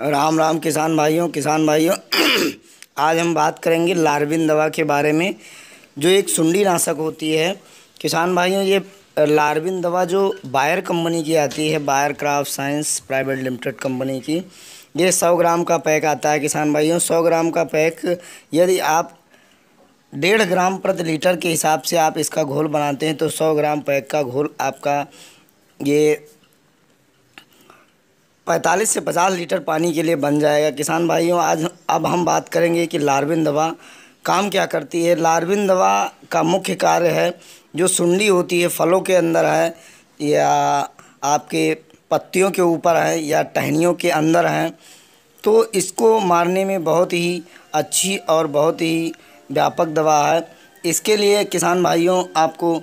राम राम किसान भाइयों किसान भाइयों आज हम बात करेंगे लार्विन दवा के बारे में जो एक सुंडी नाशक होती है किसान भाइयों ये लार्विन दवा जो बायर कंपनी की आती है Bayer craft science private limited company की ये सौ ग्राम का पैक आता है किसान भाइयों सौ ग्राम का पैक यदि आप डेढ़ ग्राम प्रति लीटर के हिसाब से आप इसका घोल बनाते हैं तो सौ ग्राम पैक का घोल आपका ये पैंतालीस से पचास लीटर पानी के लिए बन जाएगा किसान भाइयों आज अब हम बात करेंगे कि लार्विन दवा काम क्या करती है लार्विन दवा का मुख्य कार्य है जो सुंडी होती है फलों के अंदर है या आपके पत्तियों के ऊपर है या टहनियों के अंदर है तो इसको मारने में बहुत ही अच्छी और बहुत ही व्यापक दवा है इसके लिए किसान भाइयों आपको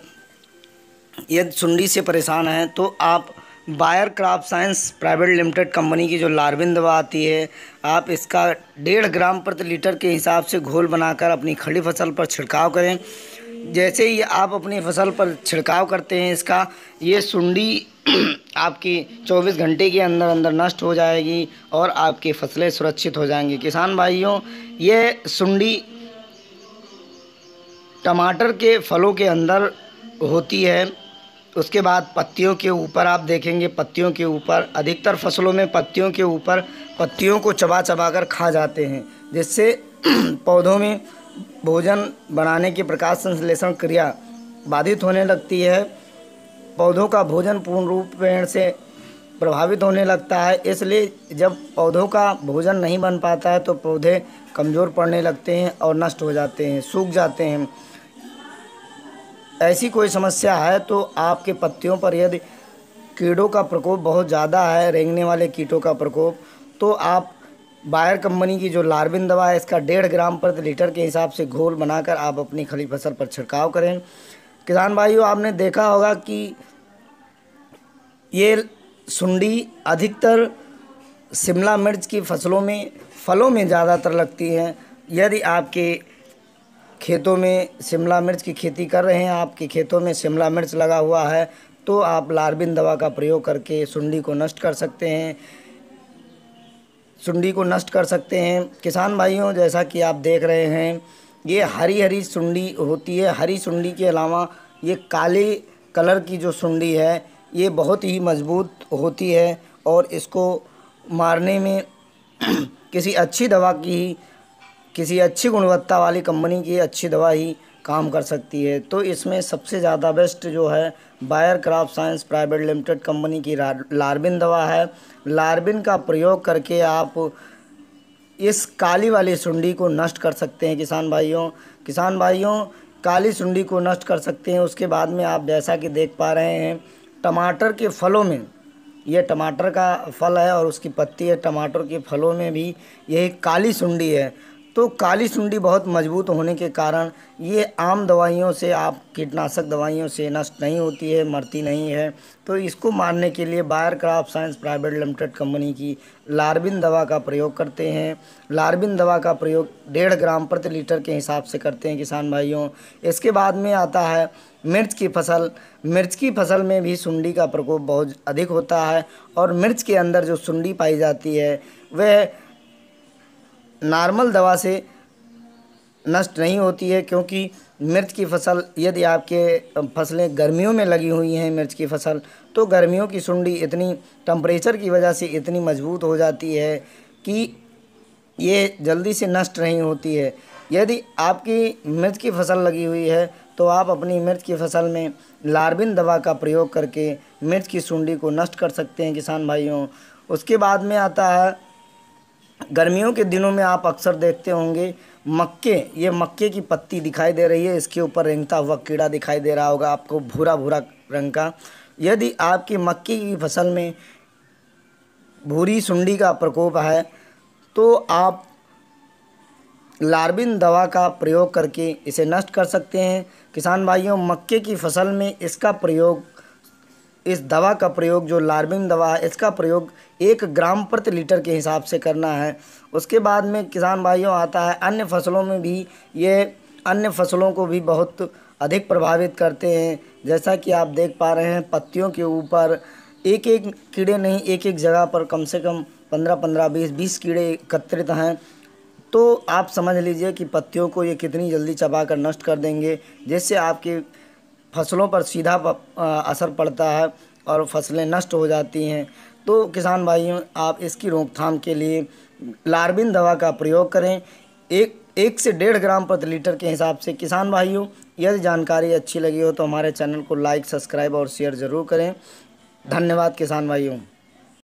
यदि सुंडी से परेशान हैं तो आप Bayer crop science private limited company की जो लार्विन दवा आती है आप इसका डेढ़ ग्राम प्रति लीटर के हिसाब से घोल बनाकर अपनी खड़ी फसल पर छिड़काव करें जैसे ही आप अपनी फसल पर छिड़काव करते हैं इसका ये सुंडी आपकी 24 घंटे के अंदर अंदर नष्ट हो जाएगी और आपकी फसलें सुरक्षित हो जाएंगी किसान भाइयों ये सुंडी टमाटर के फलों के अंदर होती है उसके बाद पत्तियों के ऊपर आप देखेंगे पत्तियों के ऊपर अधिकतर फसलों में पत्तियों के ऊपर पत्तियों को चबा चबा कर खा जाते हैं जिससे पौधों में भोजन बनाने की प्रकाश संश्लेषण क्रिया बाधित होने लगती है पौधों का भोजन पूर्ण रूप पेड़ से प्रभावित होने लगता है इसलिए जब पौधों का भोजन नहीं बन पाता है तो पौधे कमज़ोर पड़ने लगते हैं और नष्ट हो जाते हैं सूख जाते हैं ऐसी कोई समस्या है तो आपके पत्तियों पर यदि कीड़ों का प्रकोप बहुत ज़्यादा है रेंगने वाले कीटों का प्रकोप तो आप बायर कंपनी की जो लार्विन दवा है इसका डेढ़ ग्राम प्रति लीटर के हिसाब से घोल बनाकर आप अपनी खड़ी फसल पर छिड़काव करें किसान भाइयों आपने देखा होगा कि ये सुंडी अधिकतर शिमला मिर्च की फसलों में फलों में ज़्यादातर लगती हैं यदि आपके खेतों में शिमला मिर्च की खेती कर रहे हैं आपके खेतों में शिमला मिर्च लगा हुआ है तो आप लार्बिन दवा का प्रयोग करके सुंडी को नष्ट कर सकते हैं सुंडी को नष्ट कर सकते हैं किसान भाइयों जैसा कि आप देख रहे हैं ये हरी हरी सुंडी होती है हरी सुंडी के अलावा ये काले कलर की जो सुंडी है ये बहुत ही मजबूत होती है और इसको मारने में किसी अच्छी दवा की किसी अच्छी गुणवत्ता वाली कंपनी की अच्छी दवा ही काम कर सकती है तो इसमें सबसे ज़्यादा बेस्ट जो है Bayer craft science private limited company की लार्बिन दवा है लार्बिन का प्रयोग करके आप इस काली वाली सुंडी को नष्ट कर सकते हैं किसान भाइयों किसान भाइयों काली सुंडी को नष्ट कर सकते हैं उसके बाद में आप जैसा कि देख पा रहे हैं टमाटर के फलों में ये टमाटर का फल है और उसकी पत्ती है टमाटर के फलों में भी यही काली सुंडी है तो काली सुंडी बहुत मजबूत होने के कारण ये आम दवाइयों से आप कीटनाशक दवाइयों से नष्ट नहीं होती है मरती नहीं है तो इसको मारने के लिए Bayer craft science private limited company की लार्बिन दवा का प्रयोग करते हैं लार्बिन दवा का प्रयोग डेढ़ ग्राम प्रति लीटर के हिसाब से करते हैं किसान भाइयों इसके बाद में आता है मिर्च की फसल मिर्च की फसल में भी सुंडी का प्रकोप बहुत अधिक होता है और मिर्च के अंदर जो सुंडी पाई जाती है वह नॉर्मल दवा से नष्ट नहीं होती है क्योंकि मिर्च की फसल यदि आपके फसलें गर्मियों में लगी हुई हैं मिर्च की फसल तो गर्मियों की सुंडी इतनी टम्परेचर की वजह से इतनी मजबूत हो जाती है कि ये जल्दी से नष्ट नहीं होती है यदि आपकी मिर्च की फसल लगी हुई है तो आप अपनी मिर्च की फसल में लार्बिन दवा का प्रयोग करके मिर्च की सुंडी को नष्ट कर सकते हैं किसान भाइयों उसके बाद में आता है गर्मियों के दिनों में आप अक्सर देखते होंगे मक्के ये मक्के की पत्ती दिखाई दे रही है इसके ऊपर रेंगता हुआ कीड़ा दिखाई दे रहा होगा आपको भूरा भूरा रंग का यदि आपकी मक्के की फसल में भूरी सुंडी का प्रकोप है तो आप लार्बिन दवा का प्रयोग करके इसे नष्ट कर सकते हैं किसान भाइयों मक्के की फसल में इसका प्रयोग इस दवा का प्रयोग जो लार्बिन दवा है इसका प्रयोग एक ग्राम प्रति लीटर के हिसाब से करना है उसके बाद में किसान भाइयों आता है अन्य फसलों में भी ये अन्य फसलों को भी बहुत अधिक प्रभावित करते हैं जैसा कि आप देख पा रहे हैं पत्तियों के ऊपर एक एक कीड़े नहीं एक एक जगह पर कम से कम पंद्रह पंद्रह बीस बीस कीड़े एकत्रित हैं तो आप समझ लीजिए कि पत्तियों को ये कितनी जल्दी चबा कर नष्ट कर देंगे जिससे आपके फसलों पर सीधा असर पड़ता है और फसलें नष्ट हो जाती हैं तो किसान भाइयों आप इसकी रोकथाम के लिए लार्बिन दवा का प्रयोग करें एक एक से डेढ़ ग्राम प्रति लीटर के हिसाब से किसान भाइयों यदि जानकारी अच्छी लगी हो तो हमारे चैनल को लाइक सब्सक्राइब और शेयर ज़रूर करें धन्यवाद किसान भाइयों